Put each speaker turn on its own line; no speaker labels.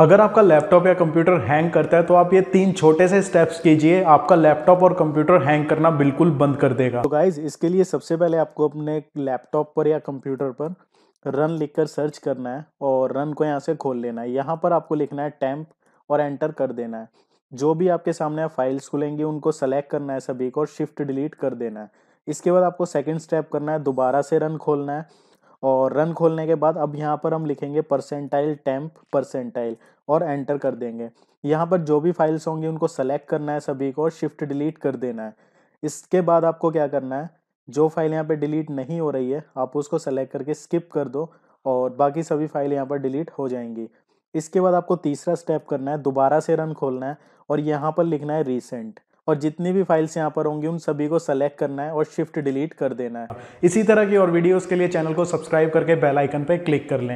अगर आपका लैपटॉप या कंप्यूटर हैंग करता है तो आप ये तीन छोटे से स्टेप्स कीजिए आपका लैपटॉप और कंप्यूटर हैंग करना बिल्कुल बंद कर देगा तो गाइज इसके लिए सबसे पहले आपको अपने लैपटॉप पर या कंप्यूटर पर रन लिखकर सर्च करना है और रन को यहाँ से खोल लेना है यहाँ पर आपको लिखना है टैंप और एंटर कर देना है जो भी आपके सामने आप फाइल्स खुलेंगी उनको सेलेक्ट करना है सभी को और शिफ्ट डिलीट कर देना है इसके बाद आपको सेकेंड स्टेप करना है दोबारा से रन खोलना है और रन खोलने के बाद अब यहाँ पर हम लिखेंगे परसेंटाइल टेम्प परसेंटाइल और एंटर कर देंगे यहाँ पर जो भी फाइल्स होंगी उनको सेलेक्ट करना है सभी को और शिफ्ट डिलीट कर देना है इसके बाद आपको क्या करना है जो फाइल यहाँ पे डिलीट नहीं हो रही है आप उसको सेलेक्ट करके स्किप कर दो और बाकी सभी फाइल यहाँ पर डिलीट हो जाएंगी इसके बाद आपको तीसरा स्टेप करना है दोबारा से रन खोलना है और यहाँ पर लिखना है रीसेंट और जितनी भी फाइल्स यहाँ पर होंगी उन सभी को सेलेक्ट करना है और शिफ्ट डिलीट कर देना है इसी तरह की और वीडियोस के लिए चैनल को सब्सक्राइब करके बेल आइकन पर क्लिक कर लें